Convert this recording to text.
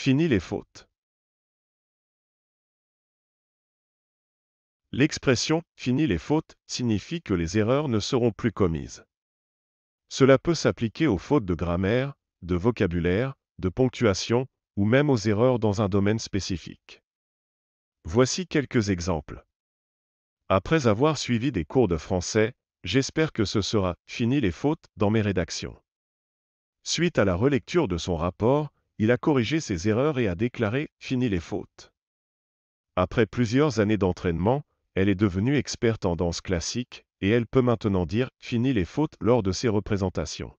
Fini les fautes. L'expression fini les fautes signifie que les erreurs ne seront plus commises. Cela peut s'appliquer aux fautes de grammaire, de vocabulaire, de ponctuation, ou même aux erreurs dans un domaine spécifique. Voici quelques exemples. Après avoir suivi des cours de français, j'espère que ce sera fini les fautes dans mes rédactions. Suite à la relecture de son rapport, il a corrigé ses erreurs et a déclaré Fini les fautes. Après plusieurs années d'entraînement, elle est devenue experte en danse classique et elle peut maintenant dire Fini les fautes lors de ses représentations.